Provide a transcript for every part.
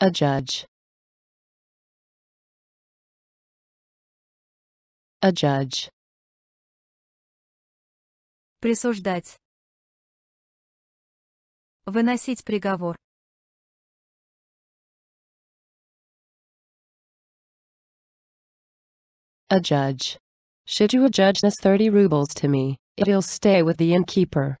A judge. A judge. Присуждать. Выносить приговор. A judge. Should you adjudge this 30 rubles to me, it'll stay with the innkeeper.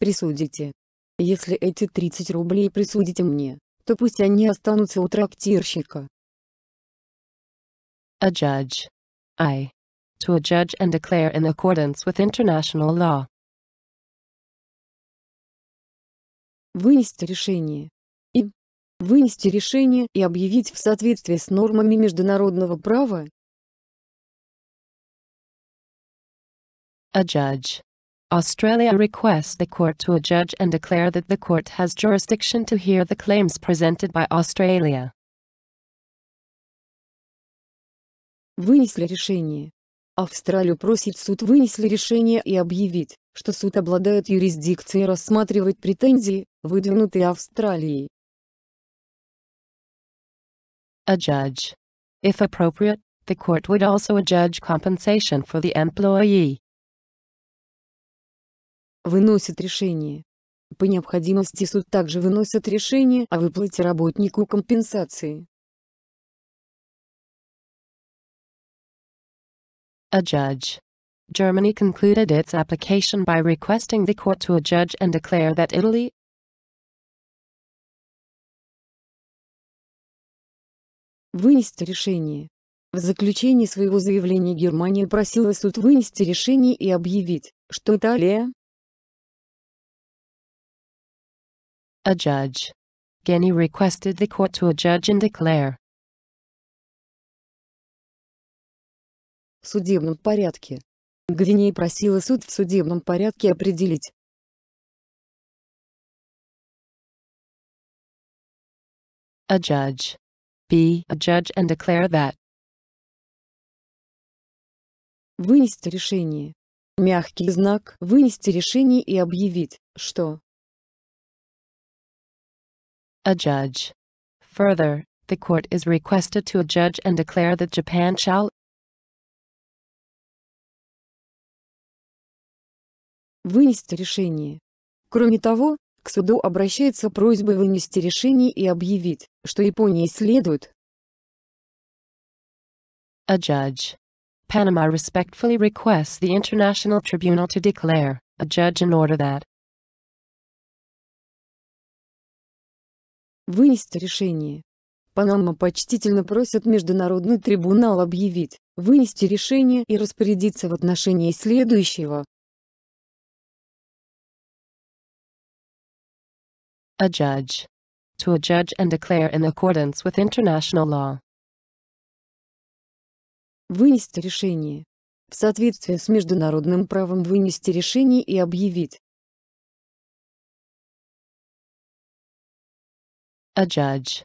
Присудите. Если эти 30 рублей присудите мне, то пусть они останутся у трактирщика. A judge. I. To a judge and declare in accordance with international law. Вынести решение. И. Вынести решение и объявить в соответствии с нормами международного права. A judge. Australia requests the court to adjudge and declare that the court has jurisdiction to hear the claims presented by Australia. Вынесли решение. Австралию просит суд вынесли решение и объявить, что суд обладает юрисдикцией рассматривать претензии, выдвинутые Австралией. A judge, If appropriate, the court would also adjudge compensation for the employee. выносит решение. По необходимости суд также выносит решение о выплате работнику компенсации. A judge. Germany concluded its application by requesting the court to adjudge and declare that Italy вынести решение. В заключении своего заявления Германия просила суд вынести решение и объявить, что Италия, a judge. Guinea requested the court to adjudge and declare. В судебном порядке. Гвинея просила суд в судебном порядке определить. A judge. Be a judge and declare that. Вынести решение. Мягкий знак «Вынести решение» и объявить, что a judge. Further, the court is requested to adjudge and declare that Japan shall вынести решение. Кроме того, к суду обращается просьба вынести решение и объявить, что Японии следует A judge. Panama respectfully requests the International Tribunal to declare, a judge in order that вынести решение. Панама почтительно просит Международный трибунал объявить, вынести решение и распорядиться в отношении следующего. A judge. To a judge and declare in accordance with international law. Вынести решение. В соответствии с международным правом вынести решение и объявить, a judge,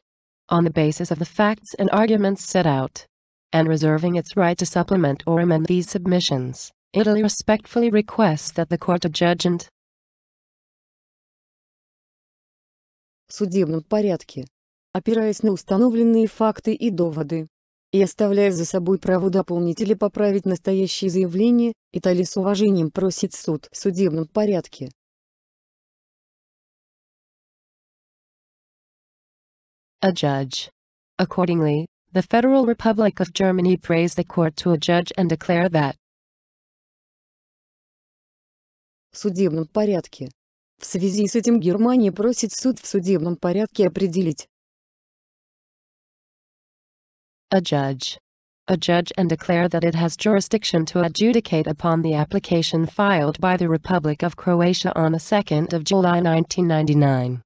on the basis of the facts and arguments set out, and reserving its right to supplement or amend these submissions, Italy respectfully requests that the court adjudgment в судебном порядке, опираясь на установленные факты и доводы, и оставляя за собой право дополнить или поправить настоящее заявление, Италия с уважением просит суд в судебном порядке a judge. Accordingly, the Federal Republic of Germany prays the court to a judge and declare that в судебном порядке. В связи с этим Германия просит суд в судебном порядке определить a judge. A judge and declare that it has jurisdiction to adjudicate upon the application filed by the Republic of Croatia on the 2nd of July 1999.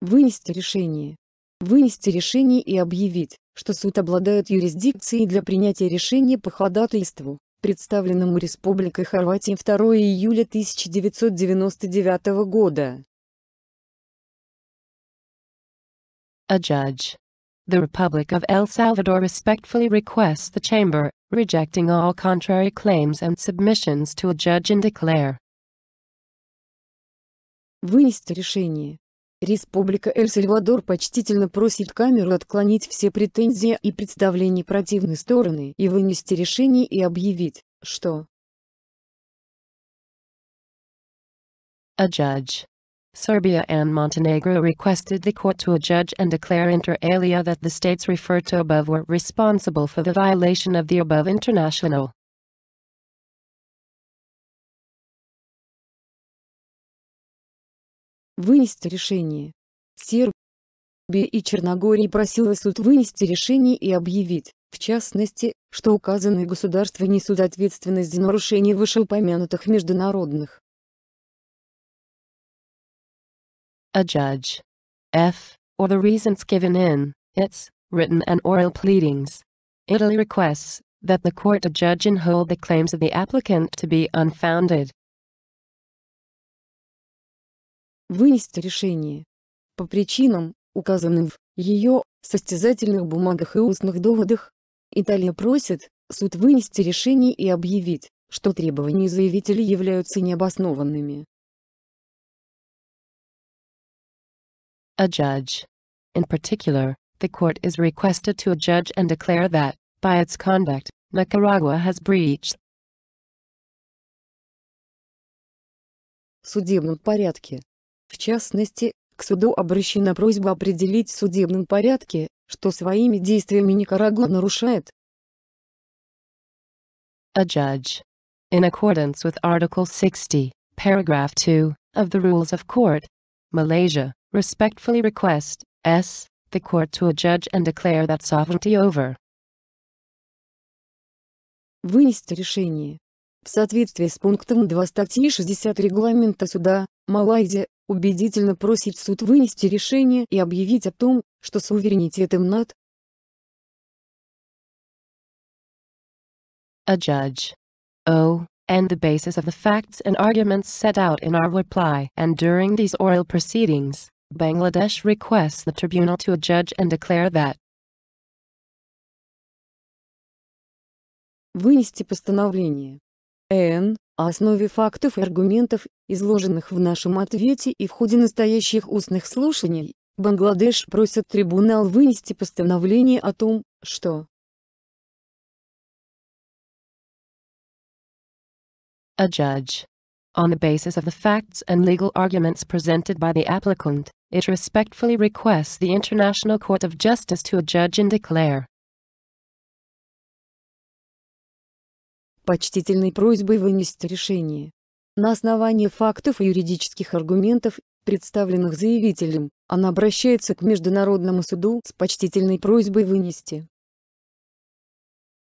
вынести решение. Вынести решение и объявить, что суд обладает юрисдикцией для принятия решения по ходатайству, представленному Республикой Хорватии 2 июля 1999 года. A judge. The Republic of El Salvador respectfully requests the Chamber, rejecting all contrary claims and submissions to a judge and declare. Вынести решение. Республика Эль-Сальвадор почтительно просит камеру отклонить все претензии и представления противной стороны и вынести решение и объявить, что A judge. Serbia and Montenegro requested the court to adjudge and declare inter alia that the states referred to above were responsible for the violation of the above international вынести решение. Сербия и Черногория просила суд вынести решение и объявить, в частности, что указанные государства несут ответственность за нарушение вышеупомянутых международных. A judge. F. Or the reasons given in its written and oral pleadings. Italy requests that the court adjudge and hold the claims of the applicant to be unfounded. вынести решение. По причинам, указанным в ее состязательных бумагах и устных доводах, Италия просит суд вынести решение и объявить, что требования заявителей являются необоснованными. A judge. In particular, the court is requested to judge and declare that, by its conduct, Nicaragua has breached в судебном порядке. В частности, к суду обращена просьба определить в судебном порядке, что своими действиями Никарагуа нарушает. A judge. In accordance with Article 60, Paragraph 2, of the Rules of Court, Malaysia, respectfully request, S. the court to adjudge and declare that sovereignty over. Вынести решение. В соответствии с пунктом 2 статьи 60 регламента суда, Малайзия, убедительно просить суд вынести решение и объявить о том, что суверенитетом над a judge. O. And the basis of the facts and arguments set out in our reply and during these oral proceedings, Bangladesh requests the tribunal to adjudge and declare that вынести постановление. Н основе фактов и аргументов, изложенных в нашем ответе и в ходе настоящих устных слушаний, Бангладеш просит трибунал вынести постановление о том, что A judge on the basis of the facts and legal arguments presented by the applicant, it respectfully requests the International Court of Justice to adjudge and declare почтительной просьбой вынести решение. На основании фактов и юридических аргументов, представленных заявителем, она обращается к Международному суду с почтительной просьбой вынести